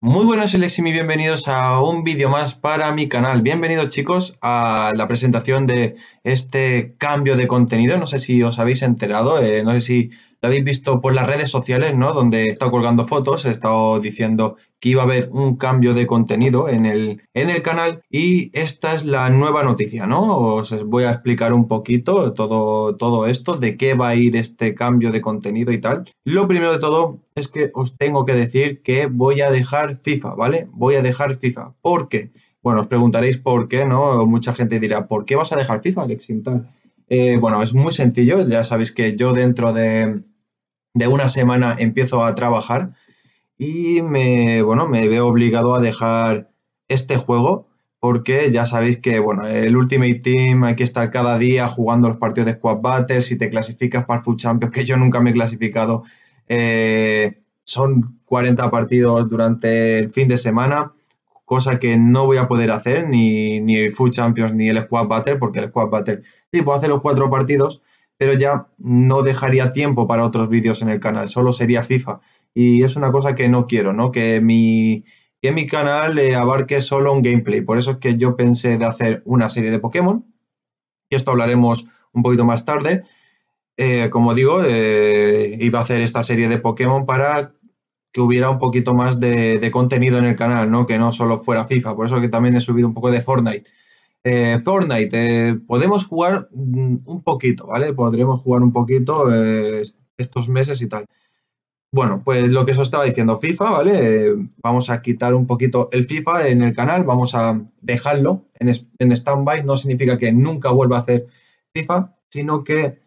Muy buenos, Alexim y bienvenidos a un vídeo más para mi canal. Bienvenidos chicos a la presentación de este cambio de contenido. No sé si os habéis enterado, eh, no sé si lo habéis visto por las redes sociales, ¿no? Donde he estado colgando fotos, he estado diciendo que iba a haber un cambio de contenido en el, en el canal y esta es la nueva noticia, ¿no? Os voy a explicar un poquito todo, todo esto, de qué va a ir este cambio de contenido y tal. Lo primero de todo es que os tengo que decir que voy a dejar FIFA, ¿vale? Voy a dejar FIFA. ¿Por qué? Bueno, os preguntaréis por qué, ¿no? Mucha gente dirá, ¿por qué vas a dejar FIFA, Alex? Y eh, bueno, es muy sencillo, ya sabéis que yo dentro de, una semana empiezo a trabajar y me, bueno, me veo obligado a dejar este juego porque ya sabéis que el Ultimate Team hay que estar cada día jugando los partidos de Squad Battle, si te clasificas para el Food Champions, que yo nunca me he clasificado, eh, son 40 partidos durante el fin de semana cosa que no voy a poder hacer, ni, el Full Champions ni el Squad Battle, porque el Squad Battle sí puedo hacer los cuatro partidos, pero ya no dejaría tiempo para otros vídeos en el canal, solo sería FIFA. Y es una cosa que no quiero, ¿no? Que mi, mi canal eh, abarque solo un gameplay. Por eso es que yo pensé de hacer una serie de Pokémon, y esto hablaremos un poquito más tarde. Eh, como digo, eh, iba a hacer esta serie de Pokémon para que hubiera un poquito más de, contenido en el canal, ¿no? Que no solo fuera FIFA. Por eso que también he subido un poco de Fortnite. Eh, Fortnite, eh, podemos jugar mm, un poquito, ¿vale? Podremos jugar un poquito eh, estos meses y tal. Bueno, pues lo que eso estaba diciendo, FIFA, ¿vale? vamos a quitar un poquito el FIFA en el canal, vamos a dejarlo en, en stand No significa que nunca vuelva a hacer FIFA, sino que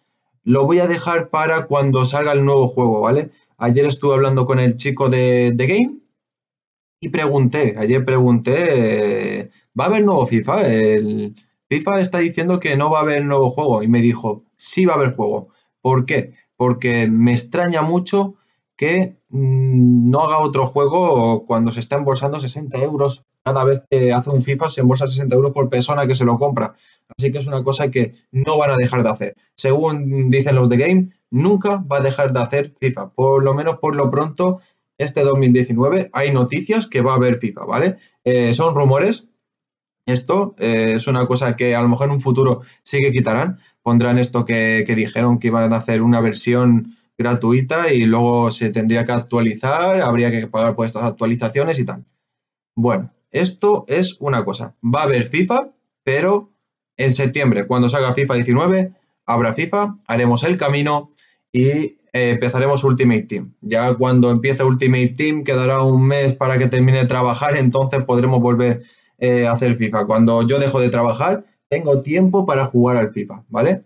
lo voy a dejar para cuando salga el nuevo juego, ¿vale? Ayer estuve hablando con el chico de, de Game y pregunté, ayer pregunté, eh, ¿va a haber nuevo FIFA? El FIFA está diciendo que no va a haber nuevo juego y me dijo, sí va a haber juego. ¿Por qué? Porque me extraña mucho que mm, no haga otro juego cuando se está embolsando 60 euros cada vez que hace un FIFA, se embolsa 60 euros por persona que se lo compra. Así que es una cosa que no van a dejar de hacer. Según dicen los de Game, nunca va a dejar de hacer FIFA. Por lo menos por lo pronto, este 2019 hay noticias que va a haber FIFA, ¿vale? Eh, son rumores. Esto eh, es una cosa que a lo mejor en un futuro sí que quitarán. Pondrán esto que dijeron que iban a hacer una versión gratuita y luego se tendría que actualizar, habría que pagar por estas actualizaciones y tal. Bueno, esto es una cosa. Va a haber FIFA, pero en septiembre, cuando salga FIFA 19, habrá FIFA, haremos el camino y eh, empezaremos Ultimate Team. Ya cuando empiece Ultimate Team quedará un mes para que termine de trabajar, entonces podremos volver eh, a hacer FIFA. Cuando yo dejo de trabajar, tengo tiempo para jugar al FIFA, ¿vale?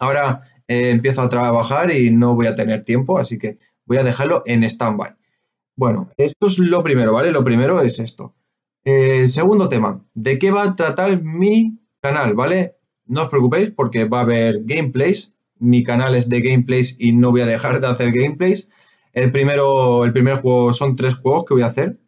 Ahora eh, empiezo a trabajar y no voy a tener tiempo, así que voy a dejarlo en stand-by. Bueno, esto es lo primero, ¿vale? Lo primero es esto. El eh, segundo tema, ¿de qué va a tratar mi canal, ¿vale? No os preocupéis porque va a haber gameplays. Mi canal es de gameplays y no voy a dejar de hacer gameplays. El primero, el primer juego son tres juegos que voy a hacer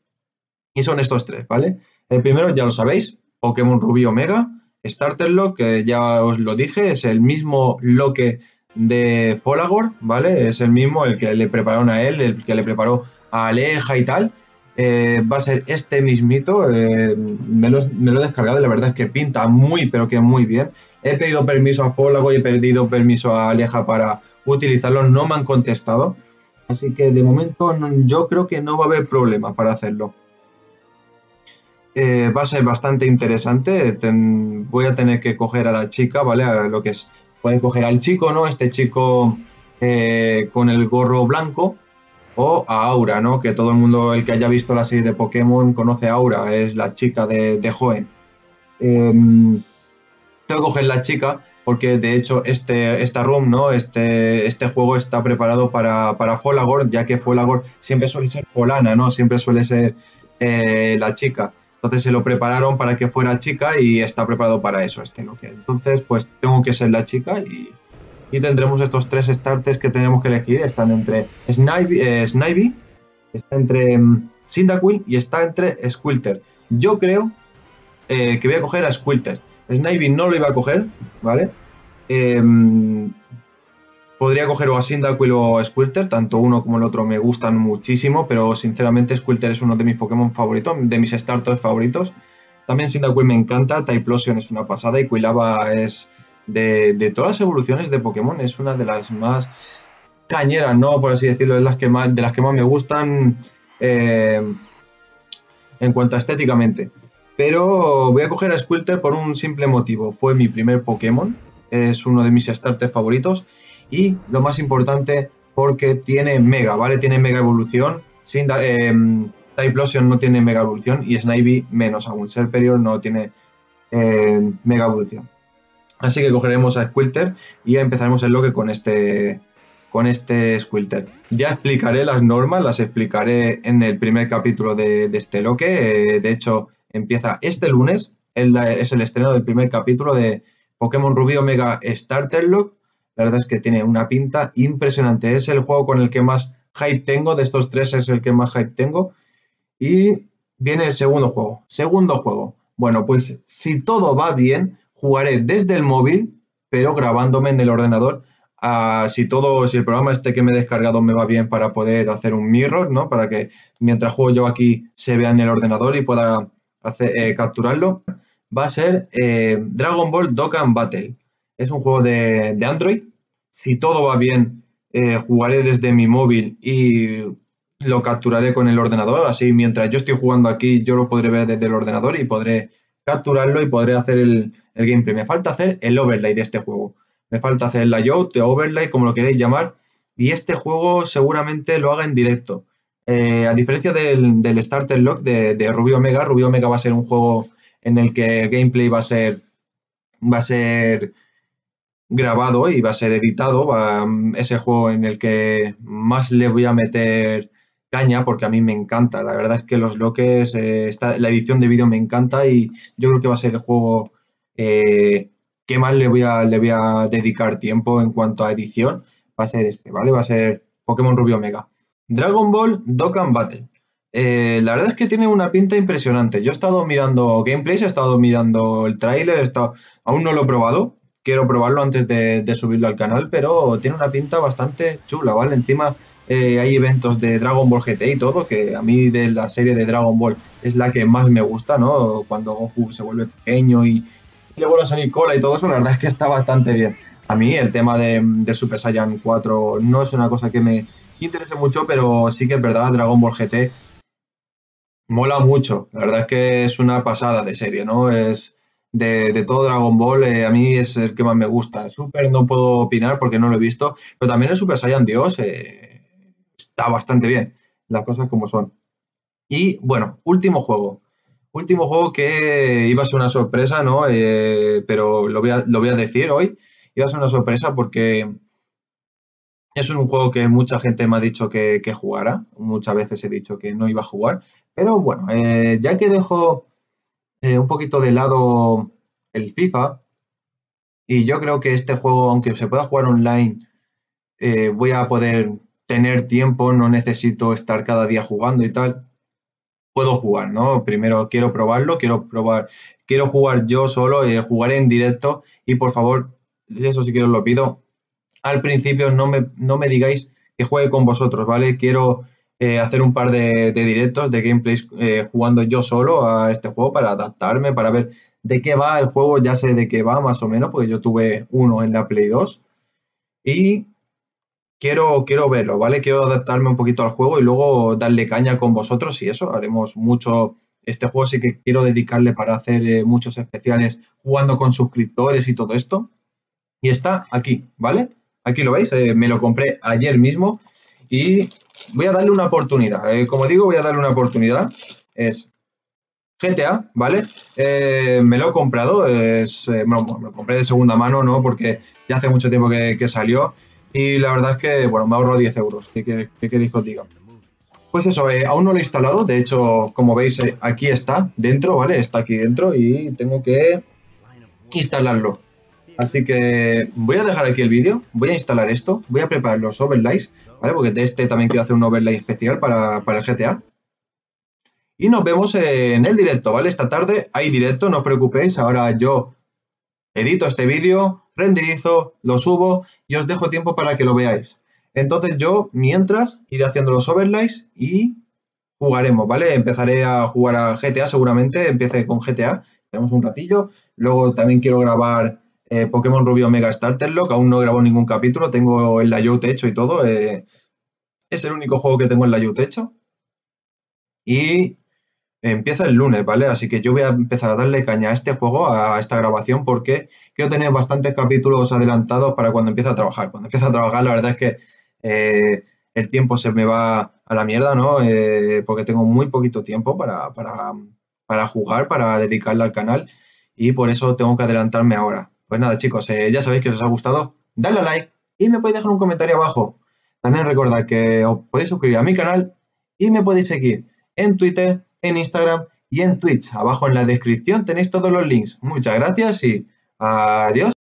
y son estos tres, ¿vale? El primero ya lo sabéis, Pokémon Rubí Omega. Starter Lock, que ya os lo dije, es el mismo loque de Folagor, ¿vale? Es el mismo, el que le prepararon a él, el que le preparó a Aleja y tal. Eh, va a ser este mismito. Eh, me, lo, he descargado y la verdad es que pinta muy, pero que muy bien. He pedido permiso a Folagor y he pedido permiso a Aleja para utilizarlo. No me han contestado. Así que de momento yo creo que no va a haber problema para hacerlo. Eh, va a ser bastante interesante. voy a tener que coger a la chica, ¿vale? lo que Puede coger al chico, ¿no? Este chico eh, con el gorro blanco. O a Aura, ¿no? Que todo el mundo, el que haya visto la serie de Pokémon, conoce a Aura. Es la chica de, de em, tengo que coger la chica porque de hecho este, esta room, ¿no? Este, este juego está preparado para, para Folagor, ya que Folagor siempre suele ser Polana, ¿no? Siempre suele ser eh, la chica. Entonces se lo prepararon para que fuera chica y está preparado para eso este Entonces, pues tengo que ser la chica y, tendremos estos tres starters que tenemos que elegir. Están entre Snivy, eh, Snivy está entre um, y está entre Squilter. Yo creo eh, que voy a coger a Squilter. Snivy no lo iba a coger, ¿vale? Eh, Podría coger o a Cyndaquil o a Squilter, tanto uno como el otro me gustan muchísimo, pero sinceramente Squilter es uno de mis Pokémon favoritos, de mis starters favoritos. También Cyndaquil me encanta, Typlosion es una pasada y Quilava es de, todas las evoluciones de Pokémon, es una de las más cañeras, ¿no? Por así decirlo, es las que más, de las que más me gustan eh, en cuanto a estéticamente. Pero voy a coger a Squilter por un simple motivo. Fue mi primer Pokémon, es uno de mis starters favoritos y lo más importante porque tiene mega, ¿vale? Tiene mega evolución, sin eh, no tiene mega evolución y Snivy menos aún, Serperior no tiene eh, mega evolución. Así que cogeremos a Squilter y empezaremos el loque con este con este Squilter. Ya explicaré las normas, las explicaré en el primer capítulo de, este loque. Eh, de hecho, empieza este lunes, es el estreno del primer capítulo de Pokémon rubio Omega Starter Lock la verdad es que tiene una pinta impresionante. Es el juego con el que más hype tengo. De estos tres es el que más hype tengo. Y viene el segundo juego. Segundo juego. Bueno, pues si todo va bien, jugaré desde el móvil, pero grabándome en el ordenador. Ah, si todo, si el programa este que me he descargado me va bien para poder hacer un mirror, ¿no? Para que mientras juego yo aquí se vea en el ordenador y pueda hacer, eh, capturarlo. Va a ser eh, Dragon Ball Dokkan Battle. Es un juego de, Android. Si todo va bien, eh, jugaré desde mi móvil y lo capturaré con el ordenador. Así, mientras yo estoy jugando aquí, yo lo podré ver desde el ordenador y podré capturarlo y podré hacer el, el gameplay. Me falta hacer el overlay de este juego. Me falta hacer el layout, el overlay, como lo queréis llamar. Y este juego seguramente lo haga en directo. Eh, a diferencia del, Starter Lock de, de Rubio Omega, Rubio Omega va a ser un juego en el que el gameplay va a ser. Va a ser grabado y va a ser editado. Va, juego en el que más le voy a meter caña porque a mí me encanta. La verdad es que los bloques, está, eh, la edición de vídeo me encanta y yo creo que va a ser el juego eh, que más le voy, a, le voy a dedicar tiempo en cuanto a edición. Va a ser este, ¿vale? Va a ser Pokémon Rubio Omega. Dragon Ball Dokkan Battle. Eh, la verdad es que tiene una pinta impresionante. Yo he estado mirando gameplays, he estado mirando el trailer, he aún no lo he probado, quiero probarlo antes de, subirlo al canal, pero tiene una pinta bastante chula, ¿vale? Encima eh, hay eventos de Dragon Ball GT y todo, que a mí de la serie de Dragon Ball es la que más me gusta, ¿no? Cuando Goku se vuelve pequeño y, le vuelve a salir cola y todo eso, la verdad es que está bastante bien. A mí el tema de, de Super Saiyan 4 no es una cosa que me interese mucho, pero sí que es verdad, Dragon Ball GT mola mucho. La verdad es que es una pasada de serie, ¿no? Es de, todo Dragon Ball, eh, a mí es el que más me gusta. Super no puedo opinar porque no lo he visto, pero también el Super Saiyan Dios eh, está bastante bien, las cosas como son. Y bueno, último juego. Último juego que iba a ser una sorpresa, ¿no? Eh, pero lo voy, a, decir hoy. Iba a ser una sorpresa porque es un juego que mucha gente me ha dicho que, jugara. Muchas veces he dicho que no iba a jugar. Pero bueno, ya que dejo eh, un poquito de lado el FIFA. Y yo creo que este juego, aunque se pueda jugar online, eh, voy a poder tener tiempo, no necesito estar cada día jugando y tal. Puedo jugar, ¿no? Primero quiero probarlo, quiero probar, quiero jugar yo solo, y eh, jugar en directo y por favor, eso sí que os lo pido, al principio no me, no me digáis que juegue con vosotros, ¿vale? Quiero eh, hacer un par de, directos de gameplays eh, jugando yo solo a este juego para adaptarme, para ver de qué va el juego, ya sé de qué va más o menos, porque yo tuve uno en la Play 2 y quiero, quiero verlo, ¿vale? Quiero adaptarme un poquito al juego y luego darle caña con vosotros y eso, haremos mucho... Este juego sí que quiero dedicarle para hacer eh, muchos especiales jugando con suscriptores y todo esto. Y está aquí, ¿vale? Aquí lo veis, me lo compré ayer mismo y voy a darle una oportunidad. Eh, como digo, voy a darle una oportunidad. Es GTA, ¿vale? Eh, me lo he comprado, es, eh, bueno, me lo compré de segunda mano, ¿no? Porque ya hace mucho tiempo que, salió y la verdad es que, bueno, me ahorro 10 euros, ¿qué, queréis que os diga? Pues eso, aún no lo he instalado, de hecho, como veis, aquí está, dentro, ¿vale? Está aquí dentro y tengo que instalarlo. Así que voy a dejar aquí el vídeo, voy a instalar esto, voy a preparar los overlays, ¿vale? Porque de este también quiero hacer un overlay especial para, el GTA. Y nos vemos en el directo, ¿vale? Esta tarde hay directo, no os preocupéis, ahora yo edito este vídeo, renderizo, lo subo y os dejo tiempo para que lo veáis. Entonces yo, mientras, iré haciendo los overlays y jugaremos, ¿vale? Empezaré a jugar a GTA seguramente, empiece con GTA, tenemos un ratillo. Luego también quiero grabar eh, Pokémon Rubio Omega Starterlock, aún no grabó ningún capítulo, tengo el layout hecho y todo. Eh, es el único juego que tengo el layout hecho. Y empieza el lunes, ¿vale? Así que yo voy a empezar a darle caña a este juego, a esta grabación, porque quiero tener bastantes capítulos adelantados para cuando empiece a trabajar. Cuando empiece a trabajar, la verdad es que eh, el tiempo se me va a la mierda, ¿no? porque tengo muy poquito tiempo para, para jugar, para dedicarle al canal, y por eso tengo que adelantarme ahora. Pues nada, chicos, eh, ya sabéis que os ha gustado. Dadle a like y me podéis dejar un comentario abajo. También recordad que os podéis suscribir a mi canal y me podéis seguir en Twitter, en Instagram y en Twitch. Abajo en la descripción tenéis todos los links. Muchas gracias y adiós.